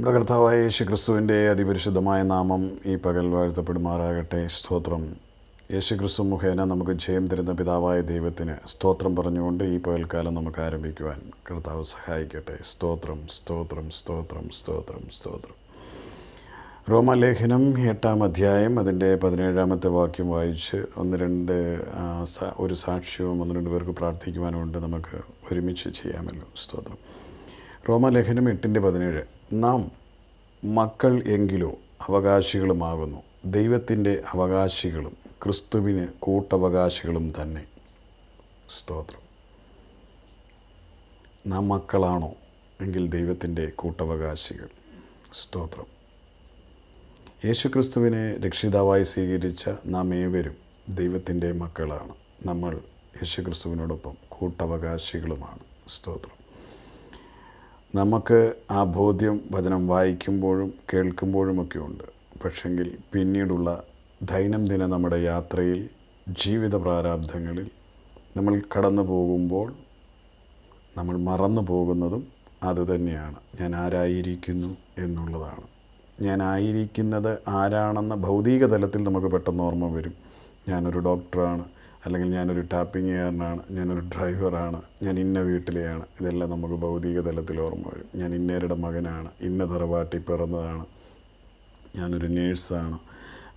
നമ്മുടെ കർത്താവായ യേശു ക്രിസ്തുവിൻ്റെ അതിപരിശുദ്ധമായ നാമം ഈ പകൽ വാഴ്ത്തപ്പെടുമാറാകട്ടെ സ്തോത്രം യേശു ക്രിസ്തു മുഖേന നമുക്ക് ജയം തരുന്ന പിതാവായ ദൈവത്തിന് സ്തോത്രം പറഞ്ഞുകൊണ്ട് ഈ പകൽക്കാലം നമുക്ക് ആരംഭിക്കുവാൻ കർത്താവ് സഹായിക്കട്ടെ സ്തോത്രം സ്തോത്രം സ്തോത്രം സ്തോത്രം സ്തോത്രം റോമലേഖനം എട്ടാം അധ്യായം അതിൻ്റെ പതിനേഴാമത്തെ വാക്യം വായിച്ച് ഒന്ന് രണ്ട് ഒരു സാക്ഷ്യവും ഒന്ന് രണ്ട് പേർക്ക് പ്രാർത്ഥിക്കുവാനുമുണ്ട് നമുക്ക് ഒരുമിച്ച് ചെയ്യാമല്ലോ സ്തോത്രം റോമലേഖനം എട്ടിൻ്റെ പതിനേഴ് നാം മക്കൾ എങ്കിലോ അവകാശികളുമാകുന്നു ദൈവത്തിൻ്റെ അവകാശികളും ക്രിസ്തുവിന് കൂട്ടവകാശികളും തന്നെ സ്തോത്രം നാം മക്കളാണോ എങ്കിൽ ദൈവത്തിൻ്റെ കൂട്ടവകാശികൾ സ്തോത്രം യേശുക്രിസ്തുവിനെ രക്ഷിതാവായി സ്വീകരിച്ച നാം ഏവരും ദൈവത്തിൻ്റെ മക്കളാണ് നമ്മൾ ക്രിസ്തുവിനോടൊപ്പം കൂട്ടവകാശികളുമാണ് സ്തോത്രം നമുക്ക് ആ ബോധ്യം വചനം വായിക്കുമ്പോഴും കേൾക്കുമ്പോഴുമൊക്കെ ഉണ്ട് പക്ഷെങ്കിൽ പിന്നീടുള്ള ദൈനംദിന നമ്മുടെ യാത്രയിൽ ജീവിത പ്രാരാബ്ധങ്ങളിൽ നമ്മൾ കടന്നു പോകുമ്പോൾ നമ്മൾ മറന്നു പോകുന്നതും അതുതന്നെയാണ് ഞാൻ ആരായിരിക്കുന്നു എന്നുള്ളതാണ് ഞാൻ ആയിരിക്കുന്നത് ആരാണെന്ന ഭൗതിക തലത്തിൽ നമുക്ക് പെട്ടെന്ന് ഓർമ്മ വരും ഞാനൊരു ഡോക്ടറാണ് അല്ലെങ്കിൽ ഞാനൊരു ടാപ്പിംഗ് ചെയ്യാരനാണ് ഞാനൊരു ഡ്രൈവറാണ് ഞാൻ ഇന്ന വീട്ടിലെയാണ് ഇതെല്ലാം നമുക്ക് ഭൗതിക തലത്തിൽ ഓർമ്മ വരും ഞാൻ ഇന്നേരുടെ മകനാണ് ഇന്ന തറവാട്ടിൽ പിറന്നതാണ് ഞാനൊരു നേഴ്സാണ്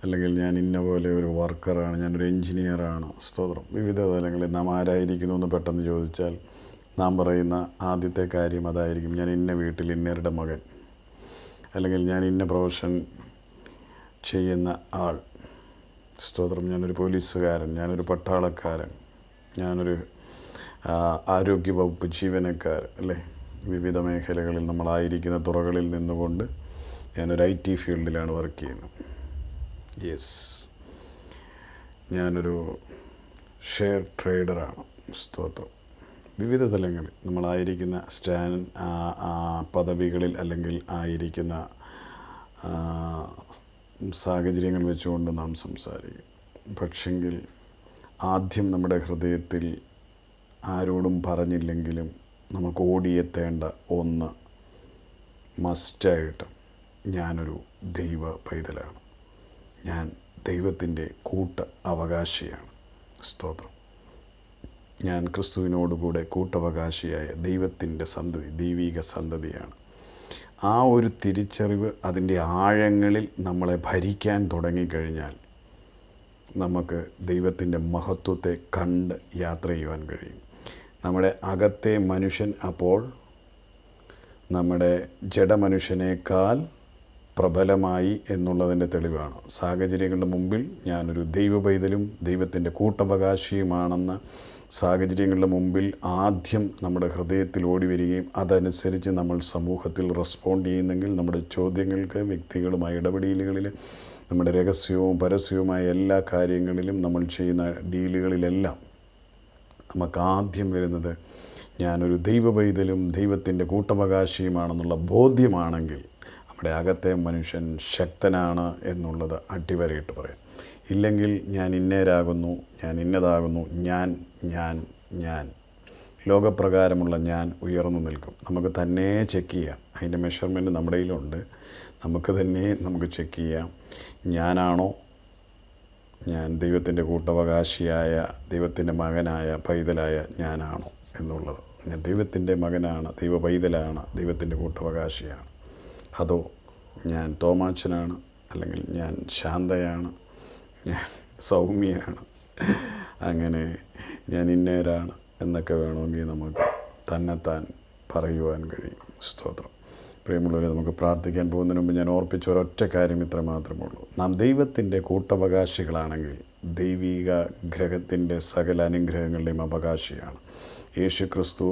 അല്ലെങ്കിൽ ഞാൻ ഇന്ന പോലെ ഒരു വർക്കറാണ് ഞാനൊരു എൻജിനീയറാണ് സ്തോത്രം വിവിധ തലങ്ങളിൽ നാം ആരായിരിക്കുന്നു എന്ന് പെട്ടെന്ന് ചോദിച്ചാൽ നാം പറയുന്ന ആദ്യത്തെ കാര്യം അതായിരിക്കും ഞാൻ ഇന്ന വീട്ടിൽ ഇന്നേരുടെ മകൻ അല്ലെങ്കിൽ ഞാൻ ഇന്ന പ്രൊഫഷൻ ചെയ്യുന്ന ആൾ സ്തോത്രം ഞാനൊരു പോലീസുകാരൻ ഞാനൊരു പട്ടാളക്കാരൻ ഞാനൊരു ആരോഗ്യവകുപ്പ് ജീവനക്കാരൻ അല്ലേ വിവിധ മേഖലകളിൽ നമ്മളായിരിക്കുന്ന തുറകളിൽ നിന്നുകൊണ്ട് ഞാനൊരു ഐ ടി ഫീൽഡിലാണ് വർക്ക് ചെയ്യുന്നത് യെസ് ഞാനൊരു ഷെയർ ട്രേഡറാണ് സ്തോത്രം വിവിധ തലങ്ങളിൽ നമ്മളായിരിക്കുന്ന സ്റ്റാൻ പദവികളിൽ അല്ലെങ്കിൽ ആയിരിക്കുന്ന സാഹചര്യങ്ങൾ വെച്ചുകൊണ്ട് നാം സംസാരിക്കും പക്ഷെങ്കിൽ ആദ്യം നമ്മുടെ ഹൃദയത്തിൽ ആരോടും പറഞ്ഞില്ലെങ്കിലും നമുക്ക് ഓടിയെത്തേണ്ട ഒന്ന് മസ്റ്റായിട്ട് ഞാനൊരു ദൈവ പൈതലാണ് ഞാൻ ദൈവത്തിൻ്റെ കൂട്ട അവകാശിയാണ് സ്തോത്രം ഞാൻ ക്രിസ്തുവിനോടുകൂടെ കൂട്ടവകാശിയായ ദൈവത്തിൻ്റെ സന്തതി ദൈവിക സന്തതിയാണ് ആ ഒരു തിരിച്ചറിവ് അതിൻ്റെ ആഴങ്ങളിൽ നമ്മളെ ഭരിക്കാൻ തുടങ്ങിക്കഴിഞ്ഞാൽ നമുക്ക് ദൈവത്തിൻ്റെ മഹത്വത്തെ കണ്ട് യാത്ര ചെയ്യുവാൻ കഴിയും നമ്മുടെ അകത്തെ മനുഷ്യൻ അപ്പോൾ നമ്മുടെ ജഡമനുഷ്യനേക്കാൾ പ്രബലമായി എന്നുള്ളതിൻ്റെ തെളിവാണ് സാഹചര്യങ്ങളുടെ മുമ്പിൽ ഞാനൊരു ദൈവപൈതലും ദൈവത്തിൻ്റെ കൂട്ടവകാശിയുമാണെന്ന് സാഹചര്യങ്ങളുടെ മുമ്പിൽ ആദ്യം നമ്മുടെ ഹൃദയത്തിൽ ഓടി വരികയും അതനുസരിച്ച് നമ്മൾ സമൂഹത്തിൽ റെസ്പോണ്ട് ചെയ്യുന്നെങ്കിൽ നമ്മുടെ ചോദ്യങ്ങൾക്ക് വ്യക്തികളുമായി ഇടപെടലുകളിൽ നമ്മുടെ രഹസ്യവും പരസ്യവുമായ എല്ലാ കാര്യങ്ങളിലും നമ്മൾ ചെയ്യുന്ന ഡീലുകളിലെല്ലാം നമുക്ക് ആദ്യം വരുന്നത് ഞാനൊരു ദൈവ പൈതലും ദൈവത്തിൻ്റെ കൂട്ടവകാശിയുമാണെന്നുള്ള ബോധ്യമാണെങ്കിൽ നമ്മുടെ അകത്തെ മനുഷ്യൻ ശക്തനാണ് എന്നുള്ളത് അടിവരയിട്ട് പറയാം ഇല്ലെങ്കിൽ ഞാൻ ഇന്നേരാകുന്നു ഞാൻ ഇന്നതാകുന്നു ഞാൻ ഞാൻ ഞാൻ ലോകപ്രകാരമുള്ള ഞാൻ ഉയർന്നു നിൽക്കും നമുക്ക് തന്നെ ചെക്ക് ചെയ്യാം അതിൻ്റെ മെഷർമെൻറ്റ് നമ്മുടെ കയ്യിലുണ്ട് നമുക്ക് തന്നെ നമുക്ക് ചെക്ക് ചെയ്യാം ഞാനാണോ ഞാൻ ദൈവത്തിൻ്റെ കൂട്ടവകാശിയായ ദൈവത്തിൻ്റെ മകനായ പൈതലായ ഞാനാണോ എന്നുള്ളത് ഞാൻ ദൈവത്തിൻ്റെ മകനാണ് ദൈവ പൈതലാണ് ദൈവത്തിൻ്റെ കൂട്ടവകാശിയാണ് അതോ ഞാൻ തോമാച്ചനാണ് അല്ലെങ്കിൽ ഞാൻ ശാന്തയാണ് ഞാൻ സൗമ്യയാണ് അങ്ങനെ ഞാൻ ഇന്നേരാണ് എന്നൊക്കെ വേണമെങ്കിൽ നമുക്ക് തന്നെത്താൻ പറയുവാൻ കഴിയും സ്തോത്രം പ്രിയമുള്ളവരെ നമുക്ക് പ്രാർത്ഥിക്കാൻ പോകുന്നതിന് മുമ്പ് ഞാൻ ഓർപ്പിച്ച ഒരൊറ്റ കാര്യം ഇത്ര മാത്രമുള്ളൂ നാം ദൈവത്തിൻ്റെ കൂട്ടവകാശികളാണെങ്കിൽ ദൈവിക ഗ്രഹത്തിൻ്റെ സകല അനുഗ്രഹങ്ങളുടെയും അവകാശിയാണ് യേശു ക്രിസ്തു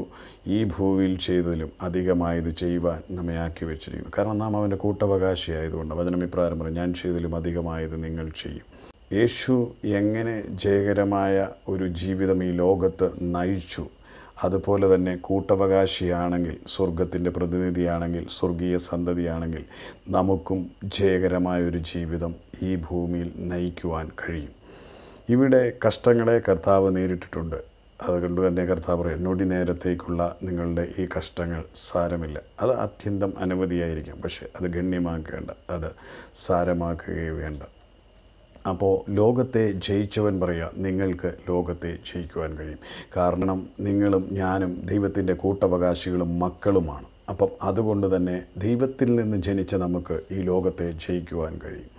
ഈ ഭൂവിൽ ചെയ്തതിലും അധികമായത് ചെയ്യുവാൻ നമ്മെ ആക്കി വെച്ചിരിക്കുന്നു കാരണം നാം അവൻ്റെ കൂട്ടവകാശിയായതുകൊണ്ട് വചനം ഇപ്രകാരം പറയും ഞാൻ ചെയ്തതിലും അധികമായത് നിങ്ങൾ ചെയ്യും യേശു എങ്ങനെ ജയകരമായ ഒരു ജീവിതം ഈ ലോകത്ത് നയിച്ചു അതുപോലെ തന്നെ കൂട്ടവകാശിയാണെങ്കിൽ സ്വർഗത്തിൻ്റെ പ്രതിനിധിയാണെങ്കിൽ സ്വർഗീയ സന്തതിയാണെങ്കിൽ നമുക്കും ജയകരമായൊരു ജീവിതം ഈ ഭൂമിയിൽ നയിക്കുവാൻ കഴിയും ഇവിടെ കഷ്ടങ്ങളെ കർത്താവ് നേരിട്ടിട്ടുണ്ട് അതുകൊണ്ട് തന്നെ കർത്താവ് പറയും നൊടി നേരത്തേക്കുള്ള നിങ്ങളുടെ ഈ കഷ്ടങ്ങൾ സാരമില്ല അത് അത്യന്തം അനവധിയായിരിക്കാം പക്ഷേ അത് ഗണ്യമാക്കേണ്ട അത് സാരമാക്കുകയേ വേണ്ട അപ്പോൾ ലോകത്തെ ജയിച്ചവൻ പറയുക നിങ്ങൾക്ക് ലോകത്തെ ജയിക്കുവാൻ കഴിയും കാരണം നിങ്ങളും ഞാനും ദൈവത്തിൻ്റെ കൂട്ടവകാശികളും മക്കളുമാണ് അപ്പം അതുകൊണ്ട് തന്നെ ദൈവത്തിൽ നിന്ന് ജനിച്ച നമുക്ക് ഈ ലോകത്തെ ജയിക്കുവാൻ കഴിയും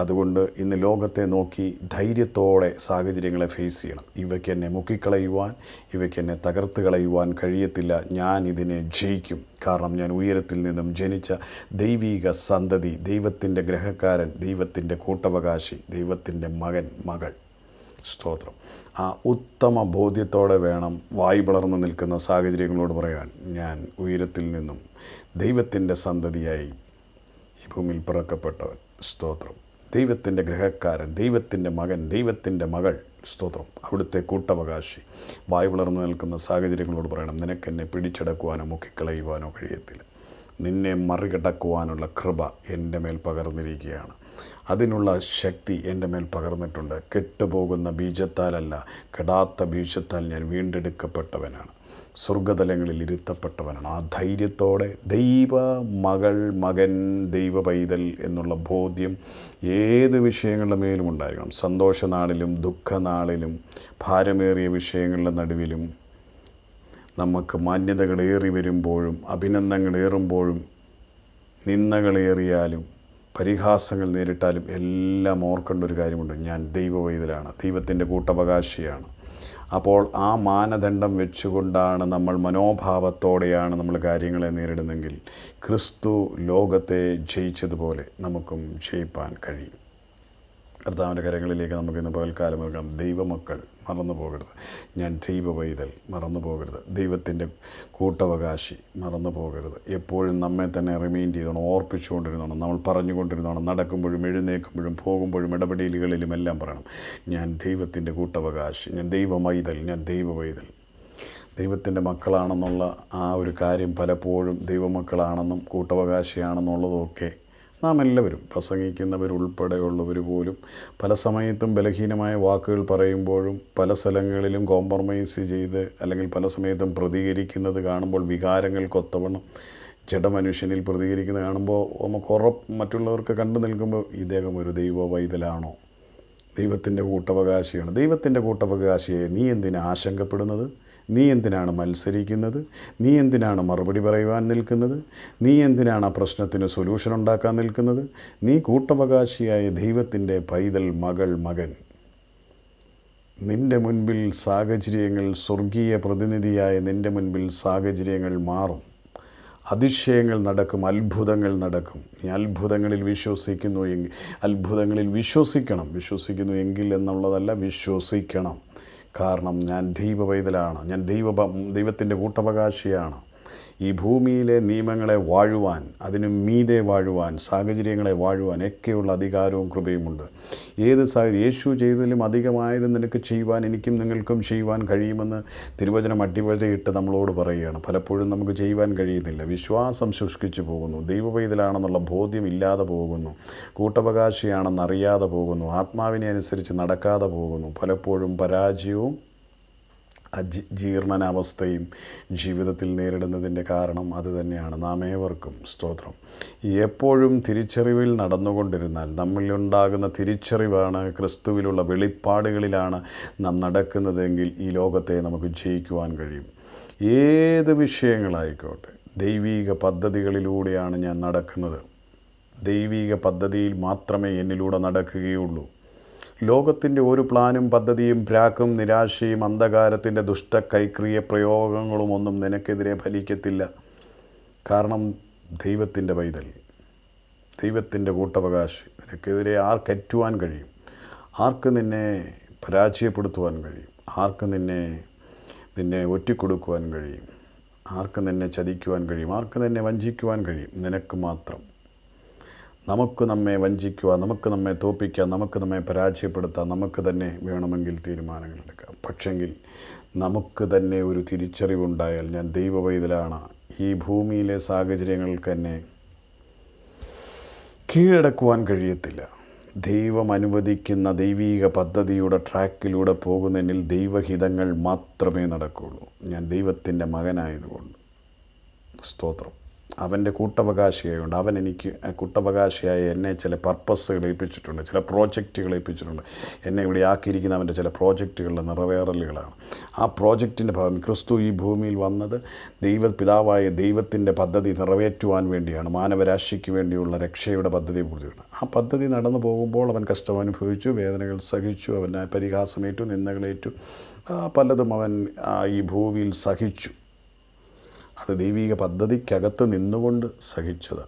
അതുകൊണ്ട് ഇന്ന് ലോകത്തെ നോക്കി ധൈര്യത്തോടെ സാഹചര്യങ്ങളെ ഫേസ് ചെയ്യണം ഇവയ്ക്ക് എന്നെ മുക്കിക്കളയുവാൻ ഇവയ്ക്ക് എന്നെ തകർത്ത് കളയുവാൻ കഴിയത്തില്ല ഞാൻ ഇതിനെ ജയിക്കും കാരണം ഞാൻ ഉയരത്തിൽ നിന്നും ജനിച്ച ദൈവീക സന്തതി ദൈവത്തിൻ്റെ ഗ്രഹക്കാരൻ ദൈവത്തിൻ്റെ കൂട്ടവകാശി ദൈവത്തിൻ്റെ മകൻ മകൾ സ്തോത്രം ആ ഉത്തമ ബോധ്യത്തോടെ വേണം വായി വളർന്നു നിൽക്കുന്ന സാഹചര്യങ്ങളോട് പറയാൻ ഞാൻ ഉയരത്തിൽ നിന്നും ദൈവത്തിൻ്റെ സന്തതിയായി ഈ ഭൂമിയിൽ പിറക്കപ്പെട്ടവൻ സ്തോത്രം ദൈവത്തിൻ്റെ ഗ്രഹക്കാരൻ ദൈവത്തിൻ്റെ മകൻ ദൈവത്തിൻ്റെ മകൾ സ്തോത്രം അവിടുത്തെ കൂട്ടവകാശി വായു വളർന്നു നിൽക്കുന്ന സാഹചര്യങ്ങളോട് പറയണം നിനക്കെന്നെ പിടിച്ചടക്കുവാനോ മുക്കിക്കളയുവാനോ കഴിയത്തില്ല നിന്നെ മറികടക്കുവാനുള്ള കൃപ എൻ്റെ മേൽ പകർന്നിരിക്കുകയാണ് അതിനുള്ള ശക്തി എൻ്റെ മേൽ പകർന്നിട്ടുണ്ട് കെട്ടുപോകുന്ന ബീജത്താലല്ല കെടാത്ത ബീജത്താൽ ഞാൻ വീണ്ടെടുക്കപ്പെട്ടവനാണ് സ്വർഗതലങ്ങളിൽ ഇരുത്തപ്പെട്ടവനാണ് ആ ധൈര്യത്തോടെ ദൈവ മകൾ മകൻ ദൈവ പൈതൽ എന്നുള്ള ബോധ്യം ഏത് വിഷയങ്ങളുടെ മേലും ഉണ്ടായിരിക്കണം സന്തോഷനാളിലും ദുഃഖനാളിലും ഭാരമേറിയ വിഷയങ്ങളുടെ നടുവിലും നമുക്ക് മാന്യതകളേറി വരുമ്പോഴും അഭിനന്ദനങ്ങളേറുമ്പോഴും നിന്ദകളേറിയാലും പരിഹാസങ്ങൾ നേരിട്ടാലും എല്ലാം ഓർക്കേണ്ട ഒരു കാര്യമുണ്ട് ഞാൻ ദൈവവൈതലാണ് ദൈവത്തിൻ്റെ കൂട്ടവകാശിയാണ് അപ്പോൾ ആ മാനദണ്ഡം വെച്ചുകൊണ്ടാണ് നമ്മൾ മനോഭാവത്തോടെയാണ് നമ്മൾ കാര്യങ്ങളെ നേരിടുന്നെങ്കിൽ ക്രിസ്തു ലോകത്തെ ജയിച്ചതുപോലെ നമുക്കും ജയിപ്പാൻ കഴിയും കർത്താവിൻ്റെ കരങ്ങളിലേക്ക് നമുക്ക് ഇന്ന് പകൽക്കാലം നൽകാം ദൈവമക്കൾ മറന്നു പോകരുത് ഞാൻ ദൈവ പൈതൽ മറന്നു പോകരുത് ദൈവത്തിൻ്റെ കൂട്ടവകാശി മറന്നു പോകരുത് എപ്പോഴും നമ്മെ തന്നെ റിമൈൻഡ് ചെയ്തോണം ഓർപ്പിച്ചുകൊണ്ടിരുന്നോണം നമ്മൾ പറഞ്ഞുകൊണ്ടിരുന്നോണം നടക്കുമ്പോഴും എഴുന്നേൽക്കുമ്പോഴും പോകുമ്പോഴും ഇടപെടലുകളിലും എല്ലാം പറയണം ഞാൻ ദൈവത്തിൻ്റെ കൂട്ടവകാശി ഞാൻ ദൈവ പൈതൽ ഞാൻ ദൈവ പൈതൽ ദൈവത്തിൻ്റെ മക്കളാണെന്നുള്ള ആ ഒരു കാര്യം പലപ്പോഴും ദൈവമക്കളാണെന്നും കൂട്ടവകാശിയാണെന്നുള്ളതുമൊക്കെ നാം എല്ലാവരും പ്രസംഗിക്കുന്നവരുൾപ്പെടെയുള്ളവർ പോലും പല സമയത്തും ബലഹീനമായ വാക്കുകൾ പറയുമ്പോഴും പല സ്ഥലങ്ങളിലും കോംപ്രമൈസ് ചെയ്ത് അല്ലെങ്കിൽ പല സമയത്തും പ്രതികരിക്കുന്നത് കാണുമ്പോൾ വികാരങ്ങൾ ചെട മനുഷ്യനിൽ പ്രതികരിക്കുന്നത് കാണുമ്പോൾ നമുക്ക് ഉറപ്പ് മറ്റുള്ളവർക്ക് കണ്ടു നിൽക്കുമ്പോൾ ഇദ്ദേഹം ഒരു ദൈവ വൈതലാണോ ദൈവത്തിൻ്റെ കൂട്ടവകാശിയാണ് ദൈവത്തിൻ്റെ കൂട്ടവകാശിയെ നീ എന്തിനാ ആശങ്കപ്പെടുന്നത് നീ എന്തിനാണ് മത്സരിക്കുന്നത് നീ എന്തിനാണ് മറുപടി പറയുവാൻ നിൽക്കുന്നത് നീ എന്തിനാണ് ആ പ്രശ്നത്തിന് സൊല്യൂഷൻ ഉണ്ടാക്കാൻ നിൽക്കുന്നത് നീ കൂട്ടവകാശിയായ ദൈവത്തിൻ്റെ പൈതൽ മകൾ മകൻ നിൻ്റെ മുൻപിൽ സാഹചര്യങ്ങൾ സ്വർഗീയ പ്രതിനിധിയായ നിൻ്റെ മുൻപിൽ സാഹചര്യങ്ങൾ മാറും അതിശയങ്ങൾ നടക്കും അത്ഭുതങ്ങൾ നടക്കും നീ അത്ഭുതങ്ങളിൽ വിശ്വസിക്കുന്നു എങ്കിൽ അത്ഭുതങ്ങളിൽ വിശ്വസിക്കണം വിശ്വസിക്കുന്നു എങ്കിൽ എന്നുള്ളതല്ല വിശ്വസിക്കണം കാരണം ഞാൻ പൈതലാണ് ഞാൻ ദൈവ ദൈവത്തിൻ്റെ കൂട്ടവകാശിയാണ് ഈ ഭൂമിയിലെ നിയമങ്ങളെ വാഴുവാൻ അതിനു മീതെ വാഴുവാൻ സാഹചര്യങ്ങളെ വാഴുവാൻ ഒക്കെയുള്ള അധികാരവും കൃപയുമുണ്ട് ഏത് സാഹചര്യം യേശു ചെയ്തതിലും അധികമായത് നിനക്ക് ചെയ്യുവാൻ എനിക്കും നിങ്ങൾക്കും ചെയ്യുവാൻ കഴിയുമെന്ന് തിരുവചനം അടിവരയിട്ട് നമ്മളോട് പറയുകയാണ് പലപ്പോഴും നമുക്ക് ചെയ്യുവാൻ കഴിയുന്നില്ല വിശ്വാസം ശുഷ്കിച്ചു പോകുന്നു ദൈവവൈതലാണെന്നുള്ള ബോധ്യം ഇല്ലാതെ പോകുന്നു അറിയാതെ പോകുന്നു ആത്മാവിനെ അനുസരിച്ച് നടക്കാതെ പോകുന്നു പലപ്പോഴും പരാജയവും ജീർണനാവസ്ഥയും ജീവിതത്തിൽ നേരിടുന്നതിൻ്റെ കാരണം അത് തന്നെയാണ് നാം ഏവർക്കും സ്തോത്രം എപ്പോഴും തിരിച്ചറിവിൽ നടന്നുകൊണ്ടിരുന്നാൽ നമ്മളിലുണ്ടാകുന്ന തിരിച്ചറിവാണ് ക്രിസ്തുവിലുള്ള വെളിപ്പാടുകളിലാണ് നാം നടക്കുന്നതെങ്കിൽ ഈ ലോകത്തെ നമുക്ക് ജയിക്കുവാൻ കഴിയും ഏത് വിഷയങ്ങളായിക്കോട്ടെ ദൈവീക പദ്ധതികളിലൂടെയാണ് ഞാൻ നടക്കുന്നത് ദൈവീക പദ്ധതിയിൽ മാത്രമേ എന്നിലൂടെ നടക്കുകയുള്ളൂ ലോകത്തിൻ്റെ ഒരു പ്ലാനും പദ്ധതിയും ഭ്രാക്കും നിരാശയും അന്ധകാരത്തിൻ്റെ ദുഷ്ട കൈക്രിയ പ്രയോഗങ്ങളുമൊന്നും നിനക്കെതിരെ ഫലിക്കത്തില്ല കാരണം ദൈവത്തിൻ്റെ പൈതൽ ദൈവത്തിൻ്റെ കൂട്ടവകാശി നിനക്കെതിരെ ആർക്കറ്റുവാൻ കഴിയും ആർക്ക് നിന്നെ പരാജയപ്പെടുത്തുവാൻ കഴിയും ആർക്ക് നിന്നെ നിന്നെ ഒറ്റിക്കൊടുക്കുവാൻ കഴിയും ആർക്ക് നിന്നെ ചതിക്കുവാൻ കഴിയും ആർക്ക് നിന്നെ വഞ്ചിക്കുവാൻ കഴിയും നിനക്ക് മാത്രം നമുക്ക് നമ്മെ വഞ്ചിക്കുക നമുക്ക് നമ്മെ തോപ്പിക്കുക നമുക്ക് നമ്മെ പരാജയപ്പെടുത്താം നമുക്ക് തന്നെ വേണമെങ്കിൽ തീരുമാനങ്ങൾ എടുക്കാം പക്ഷെങ്കിൽ നമുക്ക് തന്നെ ഒരു തിരിച്ചറിവുണ്ടായാൽ ഞാൻ ദൈവവൈതലാണ് ഈ ഭൂമിയിലെ സാഹചര്യങ്ങൾക്ക് തന്നെ കീഴടക്കുവാൻ കഴിയത്തില്ല ദൈവം അനുവദിക്കുന്ന ദൈവീക പദ്ധതിയുടെ ട്രാക്കിലൂടെ പോകുന്നതിൽ ദൈവഹിതങ്ങൾ മാത്രമേ നടക്കുകയുള്ളൂ ഞാൻ ദൈവത്തിൻ്റെ മകനായതുകൊണ്ട് സ്തോത്രം അവൻ്റെ കൂട്ടവകാശിയായുണ്ട് അവൻ എനിക്ക് കൂട്ടവകാശിയായി എന്നെ ചില പർപ്പസുകൾ ഏൽപ്പിച്ചിട്ടുണ്ട് ചില പ്രോജക്റ്റുകൾ ഏൽപ്പിച്ചിട്ടുണ്ട് എന്നെ ഇവിടെ ആക്കിയിരിക്കുന്ന അവൻ്റെ ചില പ്രോജക്റ്റുകളുടെ നിറവേറലുകളാണ് ആ പ്രോജക്റ്റിൻ്റെ ഭാഗം ക്രിസ്തു ഈ ഭൂമിയിൽ വന്നത് ദൈവ പിതാവായ ദൈവത്തിൻ്റെ പദ്ധതി നിറവേറ്റുവാൻ വേണ്ടിയാണ് മാനവരാശിക്ക് വേണ്ടിയുള്ള രക്ഷയുടെ പദ്ധതി കുറിച്ചാണ് ആ പദ്ധതി നടന്നു പോകുമ്പോൾ അവൻ കഷ്ടം അനുഭവിച്ചു വേദനകൾ സഹിച്ചു അവൻ പരിഹാസമേറ്റു നിന്നകളേറ്റു പലതും അവൻ ഈ ഭൂമിയിൽ സഹിച്ചു അത് ദൈവിക പദ്ധതിക്കകത്ത് നിന്നുകൊണ്ട് സഹിച്ചത്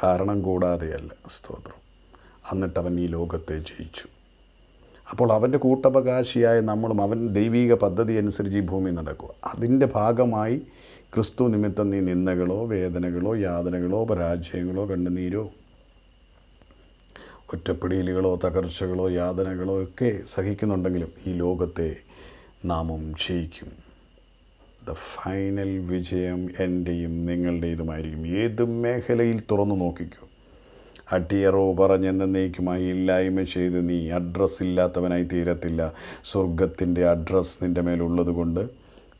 കാരണം കൂടാതെയല്ല സ്തോത്രം എന്നിട്ട് അവൻ ഈ ലോകത്തെ ജയിച്ചു അപ്പോൾ അവൻ്റെ കൂട്ടവകാശിയായ നമ്മളും അവൻ ദൈവിക പദ്ധതി അനുസരിച്ച് ഈ ഭൂമി നടക്കുക അതിൻ്റെ ഭാഗമായി ക്രിസ്തു നിമിത്തം നീ നിന്നകളോ വേദനകളോ യാതനകളോ പരാജയങ്ങളോ കണ്ണുനീരോ ഒറ്റപ്പിടിയിലുകളോ തകർച്ചകളോ യാതനകളോ ഒക്കെ സഹിക്കുന്നുണ്ടെങ്കിലും ഈ ലോകത്തെ നാമം ജയിക്കും ദ ഫൈനൽ വിജയം എൻ്റെയും നിങ്ങളുടേതുമായിരിക്കും ഏത് മേഖലയിൽ തുറന്നു നോക്കിക്കോ അടിയറോ പറഞ്ഞെന്നേക്കുമായി ഇല്ലായ്മ ചെയ്ത് നീ അഡ്രസ്സില്ലാത്തവനായി ഇല്ലാത്തവനായി തീരത്തില്ല സ്വർഗത്തിൻ്റെ അഡ്രസ്സ് നിൻ്റെ മേലുള്ളതുകൊണ്ട് കൊണ്ട്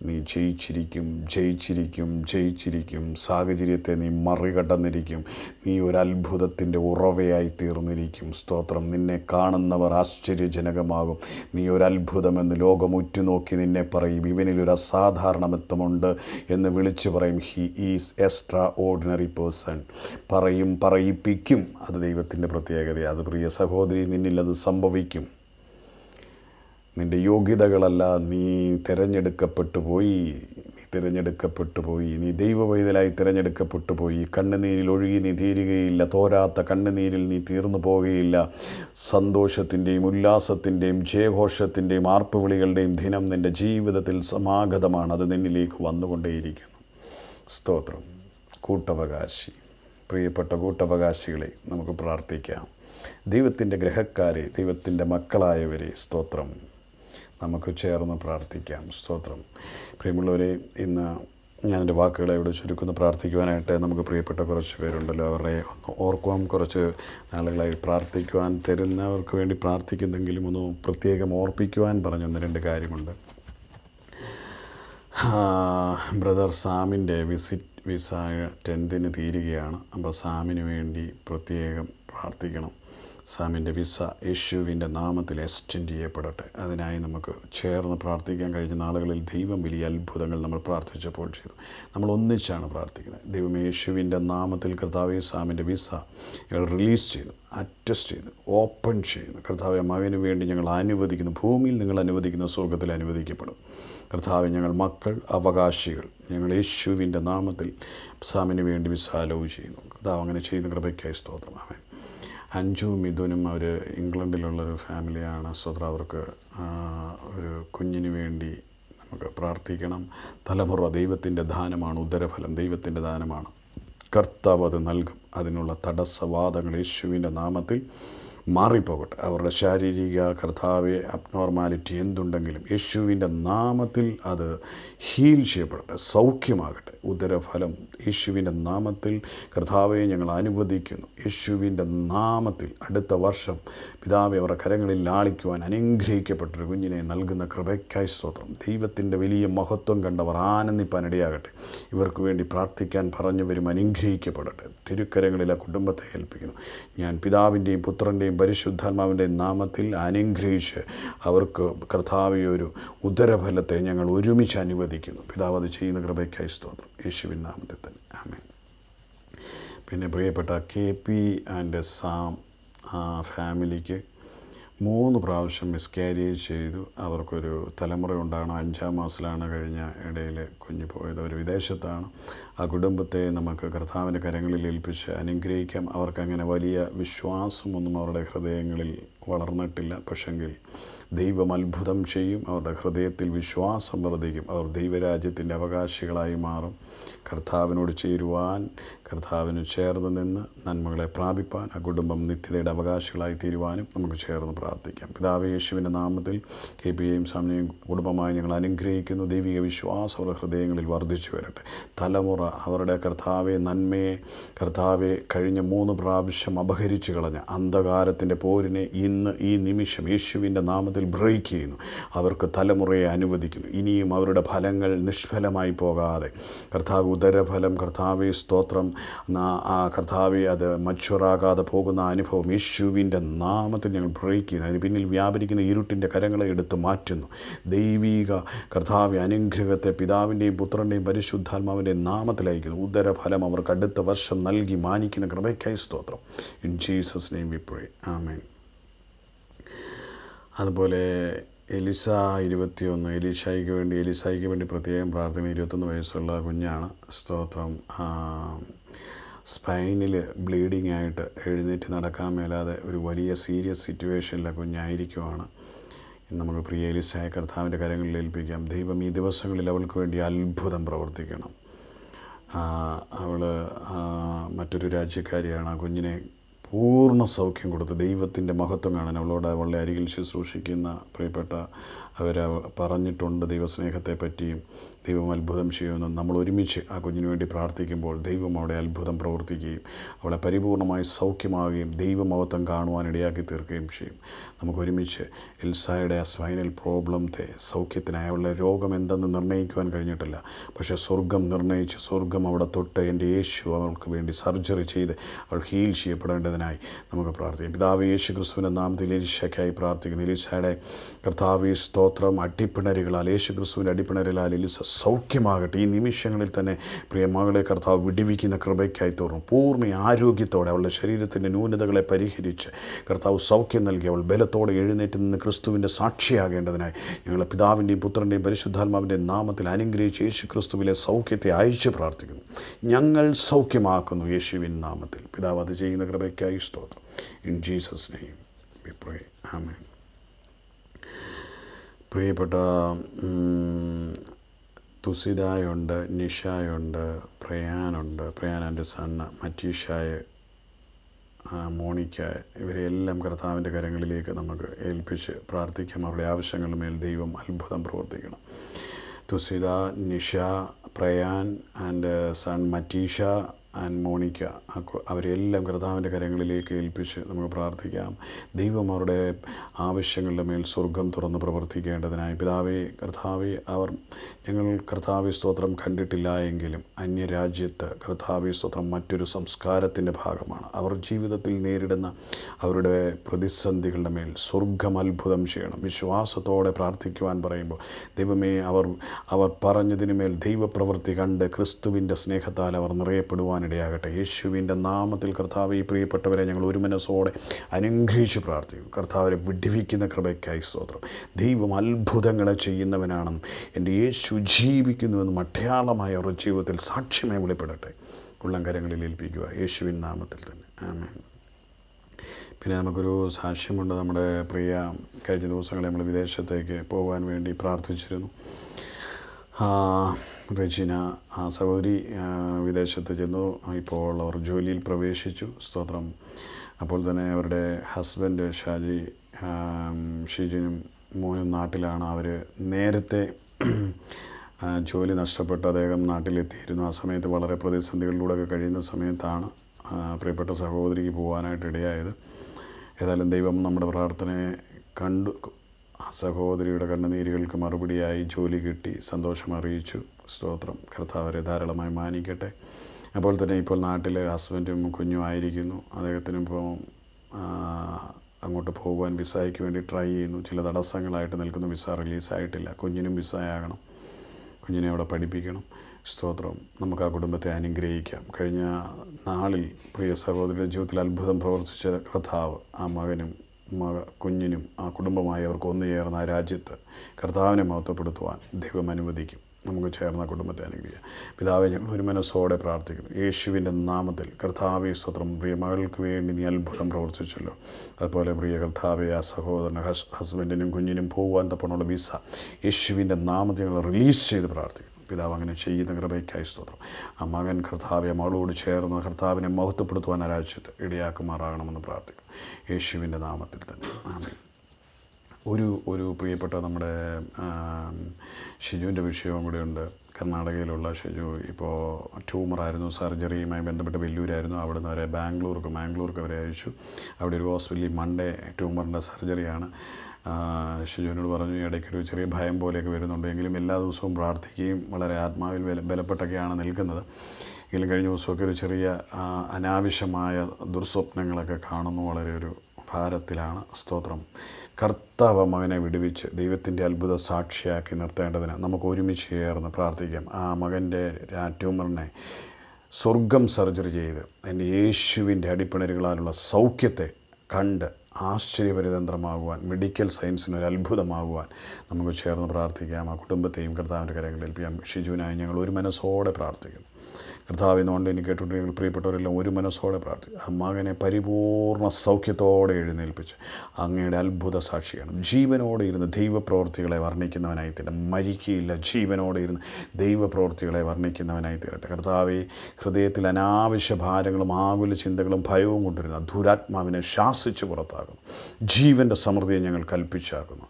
നീ ജയിച്ചിരിക്കും ജയിച്ചിരിക്കും ജയിച്ചിരിക്കും സാഹചര്യത്തെ നീ മറികടന്നിരിക്കും നീ ഒരു അത്ഭുതത്തിൻ്റെ ഉറവയായി തീർന്നിരിക്കും സ്തോത്രം നിന്നെ കാണുന്നവർ ആശ്ചര്യജനകമാകും നീ ഒരു അത്ഭുതമെന്ന് ലോകം ഉറ്റുനോക്കി നിന്നെ പറയും ഇവനിൽ ഒരു അസാധാരണമത്വമുണ്ട് എന്ന് വിളിച്ച് പറയും he is extraordinary person പറയും പറയിപ്പിക്കും അത് ദൈവത്തിൻ്റെ പ്രത്യേകത അത് പ്രിയ സഹോദരി നിന്നിൽ അത് സംഭവിക്കും നിൻ്റെ യോഗ്യതകളല്ല നീ തിരഞ്ഞെടുക്കപ്പെട്ടു പോയി നീ തിരഞ്ഞെടുക്കപ്പെട്ടു പോയി നീ ദൈവവൈതലായി തിരഞ്ഞെടുക്കപ്പെട്ടു പോയി കണ്ണുനീരിൽ ഒഴുകി നീ തീരുകയില്ല തോരാത്ത കണ്ണുനീരിൽ നീ തീർന്നു പോകുകയില്ല സന്തോഷത്തിൻ്റെയും ഉല്ലാസത്തിൻ്റെയും ജയഘോഷത്തിൻ്റെയും ആർപ്പുവിളികളുടെയും ദിനം നിൻ്റെ ജീവിതത്തിൽ സമാഗതമാണ് അത് നിന്നിലേക്ക് വന്നുകൊണ്ടേയിരിക്കുന്നു സ്തോത്രം കൂട്ടവകാശി പ്രിയപ്പെട്ട കൂട്ടവകാശികളെ നമുക്ക് പ്രാർത്ഥിക്കാം ദൈവത്തിൻ്റെ ഗ്രഹക്കാരെ ദൈവത്തിൻ്റെ മക്കളായവരെ സ്തോത്രം നമുക്ക് ചേർന്ന് പ്രാർത്ഥിക്കാം സ്തോത്രം പ്രിയമുള്ളവരെ ഇന്ന് ഞാൻ എൻ്റെ വാക്കുകളെ ഇവിടെ ചുരുക്കുന്ന പ്രാർത്ഥിക്കുവാനായിട്ട് നമുക്ക് പ്രിയപ്പെട്ട കുറച്ച് പേരുണ്ടല്ലോ അവരെ ഒന്ന് ഓർക്കുവാൻ കുറച്ച് നാളുകളായി പ്രാർത്ഥിക്കുവാൻ തരുന്നവർക്ക് വേണ്ടി പ്രാർത്ഥിക്കുന്നെങ്കിലും ഒന്ന് പ്രത്യേകം ഓർപ്പിക്കുവാൻ പറഞ്ഞൊന്ന് രണ്ട് കാര്യമുണ്ട് ബ്രദർ സാമിൻ്റെ വിസിറ്റ് വിസ ടെൻത്തിന് തീരുകയാണ് അപ്പോൾ സാമിന് വേണ്ടി പ്രത്യേകം പ്രാർത്ഥിക്കണം സാമിൻ്റെ വിസ യേശുവിൻ്റെ നാമത്തിൽ എക്സ്റ്റെൻഡ് ചെയ്യപ്പെടട്ടെ അതിനായി നമുക്ക് ചേർന്ന് പ്രാർത്ഥിക്കാൻ കഴിഞ്ഞ നാളുകളിൽ ദൈവം വലിയ അത്ഭുതങ്ങൾ നമ്മൾ പ്രാർത്ഥിച്ചപ്പോൾ ചെയ്തു നമ്മൾ ഒന്നിച്ചാണ് പ്രാർത്ഥിക്കുന്നത് ദൈവം യേശുവിൻ്റെ നാമത്തിൽ കർത്താവ് സാമിൻ്റെ വിസ ഞങ്ങൾ റിലീസ് ചെയ്യുന്നു അറ്റസ്റ്റ് ചെയ്യുന്നു ഓപ്പൺ ചെയ്യുന്നു കർത്താവ് മകന് വേണ്ടി ഞങ്ങൾ അനുവദിക്കുന്നു ഭൂമിയിൽ നിങ്ങൾ അനുവദിക്കുന്ന സ്വർഗത്തിൽ അനുവദിക്കപ്പെടും കർത്താവ് ഞങ്ങൾ മക്കൾ അവകാശികൾ ഞങ്ങൾ യേശുവിൻ്റെ നാമത്തിൽ സാമിന് വേണ്ടി വിസ ചെയ്യുന്നു കർത്താവ് അങ്ങനെ ചെയ്യുന്ന കൃപയ്ക്കായി സ്തോത്രം ആമേൻ അഞ്ചു മിഥുനും അവർ ഇംഗ്ലണ്ടിലുള്ളൊരു ഫാമിലിയാണ് സ്വത്ര അവർക്ക് ഒരു കുഞ്ഞിന് വേണ്ടി നമുക്ക് പ്രാർത്ഥിക്കണം തലമുറ ദൈവത്തിൻ്റെ ദാനമാണ് ഉദരഫലം ദൈവത്തിൻ്റെ ദാനമാണ് കർത്താവ് അത് നൽകും അതിനുള്ള തടസ്സവാദങ്ങൾ യേശുവിൻ്റെ നാമത്തിൽ മാറിപ്പോകട്ടെ അവരുടെ ശാരീരിക കർത്താവ് അബ്നോർമാലിറ്റി എന്തുണ്ടെങ്കിലും യേശുവിൻ്റെ നാമത്തിൽ അത് ഹീൽ ചെയ്യപ്പെടട്ടെ സൗഖ്യമാകട്ടെ ഉദരഫലം യേശുവിൻ്റെ നാമത്തിൽ കർത്താവെ ഞങ്ങൾ അനുവദിക്കുന്നു യേശുവിൻ്റെ നാമത്തിൽ അടുത്ത വർഷം പിതാവെ അവരുടെ കരങ്ങളിൽ ലാളിക്കുവാൻ അനുഗ്രഹിക്കപ്പെട്ടൊരു കുഞ്ഞിനെ നൽകുന്ന കൃപയ്ക്കായി സ്തോത്രം ദൈവത്തിൻ്റെ വലിയ മഹത്വം കണ്ടവർ ആനന്ദിപ്പാനിടയാകട്ടെ ഇവർക്ക് വേണ്ടി പ്രാർത്ഥിക്കാൻ പറഞ്ഞവരും അനുഗ്രഹിക്കപ്പെടട്ടെ തിരുക്കരങ്ങളിലെ കുടുംബത്തെ ഏൽപ്പിക്കുന്നു ഞാൻ പിതാവിൻ്റെയും പുത്രൻ്റെയും പരിശുദ്ധാത്മാവിൻ്റെ നാമത്തിൽ അനുഗ്രഹിച്ച് അവർക്ക് കർത്താവ് ഒരു ഉദരഫലത്തെ ഞങ്ങൾ ഒരുമിച്ച് അനുവദിക്കുന്നു പിതാവ് അത് ചെയ്യുന്ന കൃപയ്ക്കായി സ്തോത്രം യേശുവിൻ നാമത്തിൽ തന്നെ ആമേ പിന്നെ പ്രിയപ്പെട്ട കെ പി ആൻഡ് സാം ഫാമിലിക്ക് മൂന്ന് പ്രാവശ്യം മിസ്കാരേജ് ചെയ്തു അവർക്കൊരു തലമുറ ഉണ്ടാകണം അഞ്ചാം മാസത്തിലാണ് കഴിഞ്ഞ ഇടയിൽ കുഞ്ഞ് പോയത് അവർ വിദേശത്താണ് ആ കുടുംബത്തെ നമുക്ക് കർത്താവിൻ്റെ കരങ്ങളിൽ ഏൽപ്പിച്ച് അനുഗ്രഹിക്കാം അവർക്കങ്ങനെ വലിയ വിശ്വാസമൊന്നും അവരുടെ ഹൃദയങ്ങളിൽ വളർന്നിട്ടില്ല പക്ഷെങ്കിൽ ദൈവം അത്ഭുതം ചെയ്യും അവരുടെ ഹൃദയത്തിൽ വിശ്വാസം വർദ്ധിക്കും അവർ ദൈവരാജ്യത്തിൻ്റെ അവകാശികളായി മാറും കർത്താവിനോട് ചേരുവാൻ കർത്താവിന് ചേർന്ന് നിന്ന് നന്മകളെ പ്രാപിപ്പാൻ ആ കുടുംബം നിത്യതയുടെ അവകാശികളായി തീരുവാനും നമുക്ക് ചേർന്ന് പ്രാർത്ഥിക്കാം പിതാവ് യേശുവിൻ്റെ നാമത്തിൽ കെ പി എയും സമയം കുടുംബമായി ഞങ്ങൾ അനുഗ്രഹിക്കുന്നു ദൈവിക വിശ്വാസം അവരുടെ ഹൃദയങ്ങളിൽ വർദ്ധിച്ചു വരട്ടെ തലമുറ അവരുടെ കർത്താവെ നന്മയെ കർത്താവെ കഴിഞ്ഞ മൂന്ന് പ്രാവശ്യം അപഹരിച്ചു കളഞ്ഞ അന്ധകാരത്തിൻ്റെ പോരിനെ ഇന്ന് ഈ നിമിഷം യേശുവിൻ്റെ നാമത്തിൽ ബ്രേക്ക് ചെയ്യുന്നു അവർക്ക് തലമുറയെ അനുവദിക്കുന്നു ഇനിയും അവരുടെ ഫലങ്ങൾ നിഷ്ഫലമായി പോകാതെ കർത്താവ് ഉദരഫലം കർത്താവെ സ്തോത്രം ആ കർത്താവെ അത് മച്ചുറാകാതെ പോകുന്ന അനുഭവം യേശുവിൻ്റെ നാമത്തിൽ ഞങ്ങൾ ബ്രേക്ക് ചെയ്യുന്നു അതിന് പിന്നിൽ വ്യാപരിക്കുന്ന ഇരുട്ടിൻ്റെ കരങ്ങളെ എടുത്ത് മാറ്റുന്നു ദൈവീക കർത്താവ് അനുഗ്രഹത്തെ പിതാവിൻ്റെയും പുത്രൻ്റെയും പരിശുദ്ധാത്മാവിൻ്റെയും നാമത്തിൽ നാമത്തിലായിരിക്കുന്നു ഉദരഫലം അവർക്ക് അടുത്ത വർഷം നൽകി മാനിക്കുന്ന കൃപയ്ക്കായി സ്തോത്രം ഇൻ ജീസസ് നെയിം വി ആമേൻ അതുപോലെ എലിസ ഇരുപത്തിയൊന്ന് എലിസായിക്ക് വേണ്ടി എലിസായിക്ക് വേണ്ടി പ്രത്യേകം പ്രാർത്ഥന ഇരുപത്തൊന്ന് വയസ്സുള്ള കുഞ്ഞാണ് സ്തോത്രം സ്പൈനിൽ ബ്ലീഡിംഗ് ആയിട്ട് എഴുന്നേറ്റ് നടക്കാൻ മേലാതെ ഒരു വലിയ സീരിയസ് സിറ്റുവേഷനിലെ കുഞ്ഞായിരിക്കുവാണ് നമുക്ക് പ്രിയ എലിസായ കർത്താവിൻ്റെ കരങ്ങളിൽ ഏൽപ്പിക്കാം ദൈവം ഈ ദിവസങ്ങളിൽ അവൾക്ക് വേണ്ടി അത്ഭുതം പ്രവർത്തിക്കണം അവൾ മറ്റൊരു രാജ്യക്കാരിയാണ് ആ കുഞ്ഞിനെ പൂർണ്ണ സൗഖ്യം കൊടുത്ത് ദൈവത്തിൻ്റെ മഹത്വം കാണാൻ അവളോട് അവളുടെ അരികിൽ ശുശ്രൂഷിക്കുന്ന പ്രിയപ്പെട്ട അവർ പറഞ്ഞിട്ടുണ്ട് ദൈവസ്നേഹത്തെ പറ്റിയും ദൈവം അത്ഭുതം ചെയ്യുമെന്നും നമ്മൾ ഒരുമിച്ച് ആ കുഞ്ഞിന് വേണ്ടി പ്രാർത്ഥിക്കുമ്പോൾ ദൈവം അവിടെ അത്ഭുതം പ്രവർത്തിക്കുകയും അവളെ പരിപൂർണമായി സൗഖ്യമാവുകയും ദൈവമഹത്വം കാണുവാൻ ഇടയാക്കി തീർക്കുകയും ചെയ്യും നമുക്ക് ഒരുമിച്ച് എൽസായുടെ ആ സ്പൈനൽ പ്രോബ്ലത്തെ സൗഖ്യത്തിനായി അവളുടെ രോഗം എന്തെന്ന് നിർണ്ണയിക്കുവാൻ കഴിഞ്ഞിട്ടില്ല പക്ഷേ സ്വർഗം നിർണ്ണയിച്ച് സ്വർഗം അവിടെ തൊട്ട് എൻ്റെ യേശു അവൾക്ക് വേണ്ടി സർജറി ചെയ്ത് അവൾ ഹീൽ ചെയ്യപ്പെടേണ്ടത് ചെയ്യുന്നതിനായി നമുക്ക് പ്രാർത്ഥിക്കാം പിതാവ് യേശു ക്രിസ്തുവിൻ്റെ നാമത്തിൽ എലിശയ്ക്കായി പ്രാർത്ഥിക്കുന്നു എലിശയുടെ കർത്താവ് സ്തോത്രം അടിപ്പിണരുകളാൽ യേശു ക്രിസ്തുവിൻ്റെ അടിപ്പിണരുകളാൽ എലിസ സൗഖ്യമാകട്ടെ ഈ നിമിഷങ്ങളിൽ തന്നെ പ്രിയമകളെ കർത്താവ് വിടിവിക്കുന്ന കൃപയ്ക്കായി തോറും പൂർണ്ണ ആരോഗ്യത്തോടെ അവളുടെ ശരീരത്തിൻ്റെ ന്യൂനതകളെ പരിഹരിച്ച് കർത്താവ് സൗഖ്യം നൽകി അവൾ ബലത്തോടെ എഴുന്നേറ്റ് നിന്ന് ക്രിസ്തുവിൻ്റെ സാക്ഷിയാകേണ്ടതിനായി ഞങ്ങളെ പിതാവിൻ്റെയും പുത്രൻ്റെയും പരിശുദ്ധാത്മാവിൻ്റെയും നാമത്തിൽ അനുഗ്രഹിച്ച് യേശു ക്രിസ്തുവിലെ സൗഖ്യത്തെ അയച്ച് പ്രാർത്ഥിക്കുന്നു ഞങ്ങൾ സൗഖ്യമാക്കുന്നു യേശുവിൻ നാമത്തിൽ പിതാവ് അത് ചെയ്യുന്ന കൃപയ്ക്കായി ഈശോയ്ക്കായി സ്തോത്രം in Jesus name we pray ആമേൻ പ്രിയപ്പെട്ട തുസിതായുണ്ട് നിഷായുണ്ട് പ്രയാനുണ്ട് പ്രയാനൻ്റെ സണ്ണ മറ്റീഷായ മോണിക്ക ഇവരെല്ലാം കർത്താവിൻ്റെ കരങ്ങളിലേക്ക് നമുക്ക് ഏൽപ്പിച്ച് പ്രാർത്ഥിക്കാം അവരുടെ ആവശ്യങ്ങളുടെ മേൽ ദൈവം അത്ഭുതം പ്രവർത്തിക്കണം തുസിത നിഷ പ്രയാൻ ആൻഡ് സൺ മറ്റീഷ ആൻഡ് മോണിക്ക അവരെല്ലാം കർത്താവിൻ്റെ കരങ്ങളിലേക്ക് ഏൽപ്പിച്ച് നമുക്ക് പ്രാർത്ഥിക്കാം ദൈവം അവരുടെ ആവശ്യങ്ങളുടെ മേൽ സ്വർഗം തുറന്ന് പ്രവർത്തിക്കേണ്ടതിനായി പിതാവെ കർത്താവെ അവർ ഞങ്ങൾ കർത്താവി സ്തോത്രം കണ്ടിട്ടില്ല എങ്കിലും അന്യരാജ്യത്ത് കർത്താവി സ്തോത്രം മറ്റൊരു സംസ്കാരത്തിൻ്റെ ഭാഗമാണ് അവർ ജീവിതത്തിൽ നേരിടുന്ന അവരുടെ പ്രതിസന്ധികളുടെ മേൽ സ്വർഗം അത്ഭുതം ചെയ്യണം വിശ്വാസത്തോടെ പ്രാർത്ഥിക്കുവാൻ പറയുമ്പോൾ ദൈവമേ അവർ അവർ മേൽ ദൈവപ്രവൃത്തി കണ്ട് ക്രിസ്തുവിൻ്റെ സ്നേഹത്താൽ അവർ നിറയപ്പെടുവാൻ ലഭിക്കുവാനിടയാകട്ടെ യേശുവിൻ്റെ നാമത്തിൽ കർത്താവ് ഈ പ്രിയപ്പെട്ടവരെ ഞങ്ങൾ ഒരു മനസ്സോടെ അനുഗ്രഹിച്ച് പ്രാർത്ഥിക്കും കർത്താവിനെ വിടിവിക്കുന്ന കൃപയ്ക്കായി സ്തോത്രം ദൈവം അത്ഭുതങ്ങളെ ചെയ്യുന്നവനാണെന്നും എൻ്റെ യേശു ജീവിക്കുന്നുവെന്നും അടയാളമായ അവരുടെ ജീവിതത്തിൽ സാക്ഷ്യമായി വെളിപ്പെടട്ടെ ഉള്ളംകരങ്ങളിൽ ഏൽപ്പിക്കുക യേശുവിൻ നാമത്തിൽ തന്നെ ആമേ പിന്നെ നമുക്കൊരു സാക്ഷ്യമുണ്ട് നമ്മുടെ പ്രിയ കഴിഞ്ഞ ദിവസങ്ങളെ നമ്മൾ വിദേശത്തേക്ക് പോകാൻ വേണ്ടി പ്രാർത്ഥിച്ചിരുന്നു റെജിന ആ സഹോദരി വിദേശത്ത് ചെന്നു ഇപ്പോൾ അവർ ജോലിയിൽ പ്രവേശിച്ചു സ്തോത്രം അപ്പോൾ തന്നെ അവരുടെ ഹസ്ബൻഡ് ഷാജി ഷീജിനും മോനും നാട്ടിലാണ് അവർ നേരത്തെ ജോലി നഷ്ടപ്പെട്ട് അദ്ദേഹം നാട്ടിലെത്തിയിരുന്നു ആ സമയത്ത് വളരെ പ്രതിസന്ധികളിലൂടെയൊക്കെ കഴിയുന്ന സമയത്താണ് പ്രിയപ്പെട്ട സഹോദരിക്ക് പോകാനായിട്ട് ഇടയായത് ഏതായാലും ദൈവം നമ്മുടെ പ്രാർത്ഥനയെ കണ്ടു ആ സഹോദരിയുടെ കണ്ണുനീരുകൾക്ക് മറുപടിയായി ജോലി കിട്ടി സന്തോഷം അറിയിച്ചു സ്തോത്രം കർത്താവരെ ധാരാളമായി മാനിക്കട്ടെ അപ്പോൾ തന്നെ ഇപ്പോൾ നാട്ടിൽ ഹസ്ബൻഡും കുഞ്ഞും ആയിരിക്കുന്നു അദ്ദേഹത്തിന് ഇപ്പോൾ അങ്ങോട്ട് പോകുവാൻ വിസായ്ക്ക് വേണ്ടി ട്രൈ ചെയ്യുന്നു ചില തടസ്സങ്ങളായിട്ട് നിൽക്കുന്നു വിസ റിലീസായിട്ടില്ല കുഞ്ഞിനും വിസയാകണം കുഞ്ഞിനെ അവിടെ പഠിപ്പിക്കണം സ്തോത്രം നമുക്ക് ആ കുടുംബത്തെ അനുഗ്രഹിക്കാം കഴിഞ്ഞ നാളിൽ പ്രിയ സഹോദരിയുടെ ജീവിതത്തിൽ അത്ഭുതം പ്രവർത്തിച്ച കർത്താവ് ആ മകനും കുഞ്ഞിനും ആ ഒന്നു ഒന്നുചേർന്ന ആ രാജ്യത്ത് കർത്താവിനെ മഹത്വപ്പെടുത്തുവാൻ ദൈവം അനുവദിക്കും നമുക്ക് ചേർന്ന കുടുംബത്തെ അനുഗ്രഹിക്കുക പിതാവെ ഞങ്ങൾ ഒരു മനസ്സോടെ പ്രാർത്ഥിക്കുന്നു യേശുവിൻ്റെ നാമത്തിൽ കർത്താവെ സ്വത്രം പ്രിയ മകൾക്ക് വേണ്ടി നീ അത്ഭുതം പ്രവർത്തിച്ചല്ലോ അതുപോലെ പ്രിയ കർത്താവെ ആ സഹോദരൻ ഹസ് ഹസ്ബൻഡിനും കുഞ്ഞിനും പോകുവാൻ തപ്പണുള്ള വിസ യേശുവിൻ്റെ നാമത്തിൽ ഞങ്ങൾ റിലീസ് ചെയ്ത് പ്രാർത്ഥിക്കുന്നു പിതാവ് അങ്ങനെ ചെയ്യുന്ന കൃപയ്ക്കായി സ്തോത്രം ആ മകൻ കർത്താവെ മകളോട് ചേർന്ന് കർത്താവിനെ മഹത്വപ്പെടുത്തുവാൻ രാജ്യത്ത് ഇടയാക്കുമാറാകണമെന്ന് പ്രാർത്ഥിക്കും യേശുവിൻ്റെ നാമത്തിൽ തന്നെ ആമേ ഒരു ഒരു പ്രിയപ്പെട്ട നമ്മുടെ ഷിജുവിൻ്റെ വിഷയവും കൂടെയുണ്ട് കർണാടകയിലുള്ള ഷിജു ഇപ്പോൾ ട്യൂമറായിരുന്നു സർജറിയുമായി ബന്ധപ്പെട്ട് വെല്ലൂരായിരുന്നു അവിടെ നിന്ന് അവരെ ബാംഗ്ലൂർക്ക് മാംഗ്ലൂർക്ക് അവരെ അയച്ചു അവിടെ ഒരു ഹോസ്പിറ്റലിൽ മൺഡേ ട്യൂമറിൻ്റെ സർജറിയാണ് ഷിജുവിനോട് പറഞ്ഞു ഇടയ്ക്കൊരു ചെറിയ ഭയം പോലെയൊക്കെ വരുന്നുണ്ട് എങ്കിലും എല്ലാ ദിവസവും പ്രാർത്ഥിക്കുകയും വളരെ ആത്മാവിൽ ബല ബലപ്പെട്ടൊക്കെയാണ് നിൽക്കുന്നത് എങ്കിലും കഴിഞ്ഞ ദിവസമൊക്കെ ഒരു ചെറിയ അനാവശ്യമായ ദുർസ്വപ്നങ്ങളൊക്കെ കാണുന്നു വളരെ ഒരു ഭാരത്തിലാണ് സ്തോത്രം കർത്താവ് മകനെ വിടുവിച്ച് ദൈവത്തിൻ്റെ അത്ഭുത സാക്ഷിയാക്കി നിർത്തേണ്ടതിന് നമുക്ക് ഒരുമിച്ച് ചേർന്ന് പ്രാർത്ഥിക്കാം ആ മകൻ്റെ ആ ട്യൂമറിനെ സ്വർഗം സർജറി ചെയ്ത് എൻ്റെ യേശുവിൻ്റെ അടിപ്പിണരുകളാലുള്ള സൗഖ്യത്തെ കണ്ട് ആശ്ചര്യപരിതന്ത്രമാകുവാൻ മെഡിക്കൽ സയൻസിന് ഒരു അത്ഭുതമാകുവാൻ നമുക്ക് ചേർന്ന് പ്രാർത്ഥിക്കാം ആ കുടുംബത്തെയും കർത്താവിൻ്റെ കരങ്ങളിൽ ഏൽപ്പിക്കാം ഷിജുവിനായി ഞങ്ങൾ ഒരു മനസ്സോടെ പ്രാർത്ഥിക്കുന്നു കർത്താവ് എന്നുകൊണ്ട് എനിക്ക് കേട്ടുകൊണ്ടിരിക്കുന്ന പ്രിയപ്പെട്ടവരെല്ലാം ഒരു മനസ്സോടെ പ്രാർത്ഥി ആ മകനെ പരിപൂർണ്ണ സൗഖ്യത്തോടെ എഴുന്നേൽപ്പിച്ച് അങ്ങയുടെ അത്ഭുത സാക്ഷിയാണ് ജീവനോടെ ഇരുന്ന് ദൈവപ്രവൃത്തികളെ വർണ്ണിക്കുന്നവനായി തീരട്ടെ മരിക്കുകയില്ല ജീവനോടെ ഇരുന്ന് ദൈവപ്രവൃത്തികളെ വർണ്ണിക്കുന്നവനായി തീരട്ടെ കർത്താവ് ഹൃദയത്തിൽ അനാവശ്യ ഭാരങ്ങളും ആകുല ചിന്തകളും ഭയവും കൊണ്ടിരുന്ന ദുരാത്മാവിനെ ശാസിച്ച് പുറത്താക്കുന്നു ജീവൻ്റെ സമൃദ്ധിയെ ഞങ്ങൾ കൽപ്പിച്ചാക്കുന്നു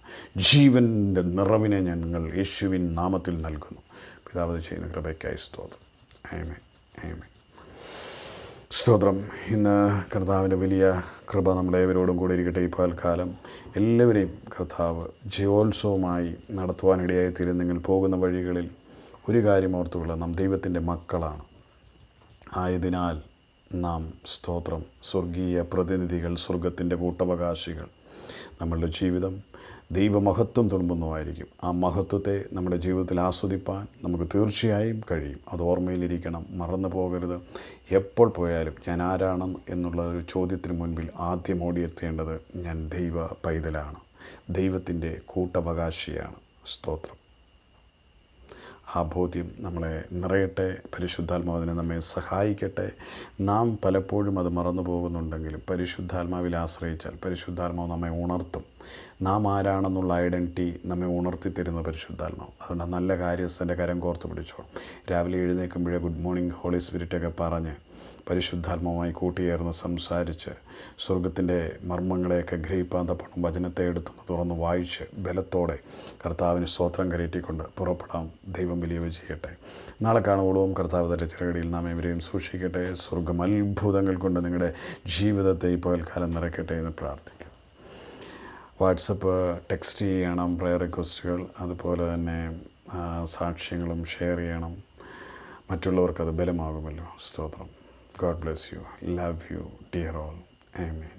ജീവൻ്റെ നിറവിനെ ഞങ്ങൾ യേശുവിൻ നാമത്തിൽ നൽകുന്നു പിതാവ് ചെയ്യുന്ന കൃപയ്ക്കായി സ്തോത്രം ആമേ സ്തോത്രം ഇന്ന് കർത്താവിൻ്റെ വലിയ കൃപ നമ്മളേവരോടും കൂടി ഇരിക്കട്ടെ ഈ പാൽക്കാലം എല്ലാവരെയും കർത്താവ് ജീവോത്സവമായി നടത്തുവാനിടയായി തീരുന്നെങ്കിൽ പോകുന്ന വഴികളിൽ ഒരു കാര്യം ഓർത്തുകൊള്ളുക നാം ദൈവത്തിൻ്റെ മക്കളാണ് ആയതിനാൽ നാം സ്തോത്രം സ്വർഗീയ പ്രതിനിധികൾ സ്വർഗത്തിൻ്റെ കൂട്ടവകാശികൾ നമ്മളുടെ ജീവിതം ദൈവമഹത്വം തുടങ്ങുന്നതായിരിക്കും ആ മഹത്വത്തെ നമ്മുടെ ജീവിതത്തിൽ ആസ്വദിപ്പാൻ നമുക്ക് തീർച്ചയായും കഴിയും അത് ഓർമ്മയിലിരിക്കണം മറന്നു പോകരുത് എപ്പോൾ പോയാലും ഞാൻ ആരാണ് എന്നുള്ള ഒരു ചോദ്യത്തിന് മുൻപിൽ ആദ്യം ഓടിയെത്തേണ്ടത് ഞാൻ ദൈവ പൈതലാണ് ദൈവത്തിൻ്റെ കൂട്ടവകാശിയാണ് സ്തോത്രം ആ ബോധ്യം നമ്മളെ നിറയട്ടെ പരിശുദ്ധാത്മാവിനെ നമ്മെ സഹായിക്കട്ടെ നാം പലപ്പോഴും അത് മറന്നു പോകുന്നുണ്ടെങ്കിലും പരിശുദ്ധാത്മാവിൽ ആശ്രയിച്ചാൽ പരിശുദ്ധാത്മാവ് നമ്മെ ഉണർത്തും നാം ആരാണെന്നുള്ള ഐഡൻറ്റിറ്റി നമ്മെ ഉണർത്തി തരുന്ന പരിശുദ്ധാത്മാവ് അതുകൊണ്ട് നല്ല കാര്യസ്ഥൻ്റെ കരം കോർത്ത് പിടിച്ചോളും രാവിലെ എഴുന്നേൽക്കുമ്പോഴേ ഗുഡ് മോർണിംഗ് ഹോളി സ്പിരിറ്റൊക്കെ പറഞ്ഞ് പരിശുദ്ധാത്മാവുമായി കൂട്ടിയേർന്ന് സംസാരിച്ച് സ്വർഗത്തിൻ്റെ മർമ്മങ്ങളെയൊക്കെ ഗ്രഹിപ്പാൻ പണം വചനത്തെ എടുത്തു തുറന്ന് വായിച്ച് ബലത്തോടെ കർത്താവിന് സ്തോത്രം കരയറ്റിക്കൊണ്ട് പുറപ്പെടാം ദൈവം വലിയ ചെയ്യട്ടെ നാളെ കാണുവോളവും കർത്താവ് തൻ്റെ ചിറകടിയിൽ നാം ഇവരെയും സൂക്ഷിക്കട്ടെ സ്വർഗം അത്ഭുതങ്ങൾ കൊണ്ട് നിങ്ങളുടെ ജീവിതത്തെ ഇപ്പോൾ കാലം നിറയ്ക്കട്ടെ എന്ന് പ്രാർത്ഥിക്കാം വാട്സപ്പ് ടെക്സ്റ്റ് ചെയ്യണം പ്രയർ റിക്വസ്റ്റുകൾ അതുപോലെ തന്നെ സാക്ഷ്യങ്ങളും ഷെയർ ചെയ്യണം മറ്റുള്ളവർക്ക് അത് ബലമാകുമല്ലോ സ്തോത്രം God bless you love you dear all I mean